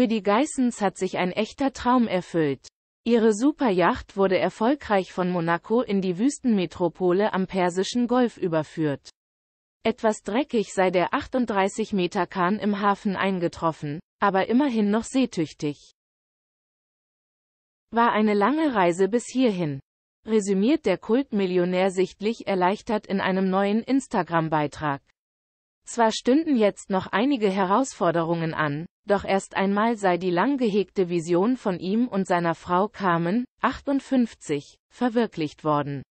Für die Geissens hat sich ein echter Traum erfüllt. Ihre Superjacht wurde erfolgreich von Monaco in die Wüstenmetropole am Persischen Golf überführt. Etwas dreckig sei der 38 Meter Kahn im Hafen eingetroffen, aber immerhin noch seetüchtig. War eine lange Reise bis hierhin. Resümiert der Kultmillionär sichtlich erleichtert in einem neuen Instagram-Beitrag. Zwar stünden jetzt noch einige Herausforderungen an, doch erst einmal sei die lang gehegte Vision von ihm und seiner Frau Carmen, 58, verwirklicht worden.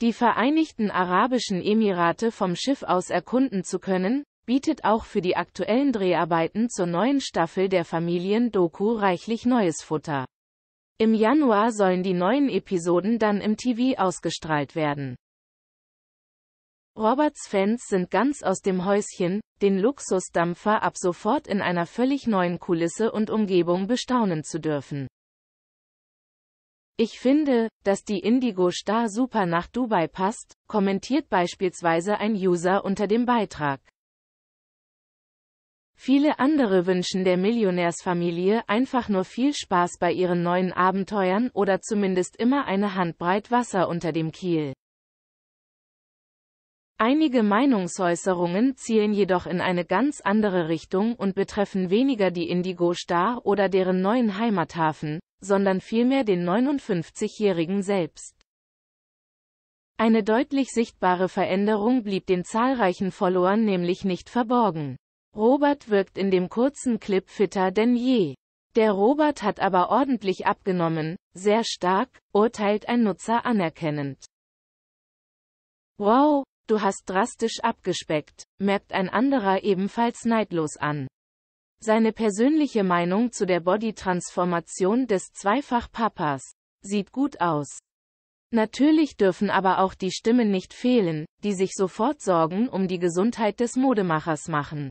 Die Vereinigten Arabischen Emirate vom Schiff aus erkunden zu können, bietet auch für die aktuellen Dreharbeiten zur neuen Staffel der Familien-Doku reichlich neues Futter. Im Januar sollen die neuen Episoden dann im TV ausgestrahlt werden. Roberts Fans sind ganz aus dem Häuschen, den Luxusdampfer ab sofort in einer völlig neuen Kulisse und Umgebung bestaunen zu dürfen. Ich finde, dass die Indigo Star super nach Dubai passt, kommentiert beispielsweise ein User unter dem Beitrag. Viele andere wünschen der Millionärsfamilie einfach nur viel Spaß bei ihren neuen Abenteuern oder zumindest immer eine Handbreit Wasser unter dem Kiel. Einige Meinungsäußerungen zielen jedoch in eine ganz andere Richtung und betreffen weniger die Indigo Star oder deren neuen Heimathafen, sondern vielmehr den 59-Jährigen selbst. Eine deutlich sichtbare Veränderung blieb den zahlreichen Followern nämlich nicht verborgen. Robert wirkt in dem kurzen Clip fitter denn je. Der Robert hat aber ordentlich abgenommen, sehr stark, urteilt ein Nutzer anerkennend. Wow, Du hast drastisch abgespeckt, merkt ein anderer ebenfalls neidlos an. Seine persönliche Meinung zu der Body-Transformation des Zweifach-Papas sieht gut aus. Natürlich dürfen aber auch die Stimmen nicht fehlen, die sich sofort Sorgen um die Gesundheit des Modemachers machen.